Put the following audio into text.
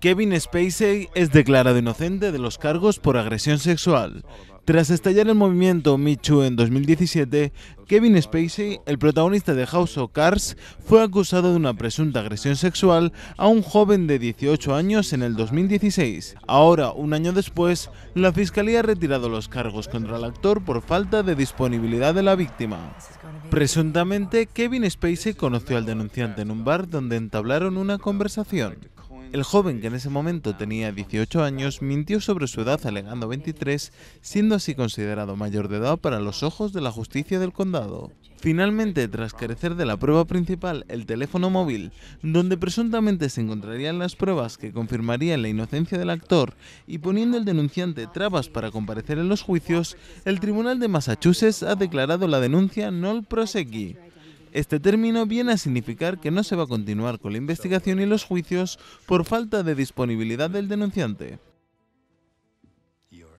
Kevin Spacey es declarado inocente de los cargos por agresión sexual. Tras estallar el movimiento Me Too en 2017, Kevin Spacey, el protagonista de House of Cards, fue acusado de una presunta agresión sexual a un joven de 18 años en el 2016. Ahora, un año después, la fiscalía ha retirado los cargos contra el actor por falta de disponibilidad de la víctima. Presuntamente, Kevin Spacey conoció al denunciante en un bar donde entablaron una conversación. El joven, que en ese momento tenía 18 años, mintió sobre su edad alegando 23, siendo así considerado mayor de edad para los ojos de la justicia del condado. Finalmente, tras carecer de la prueba principal, el teléfono móvil, donde presuntamente se encontrarían las pruebas que confirmarían la inocencia del actor y poniendo el denunciante trabas para comparecer en los juicios, el Tribunal de Massachusetts ha declarado la denuncia non prosequi. Este término viene a significar que no se va a continuar con la investigación y los juicios por falta de disponibilidad del denunciante.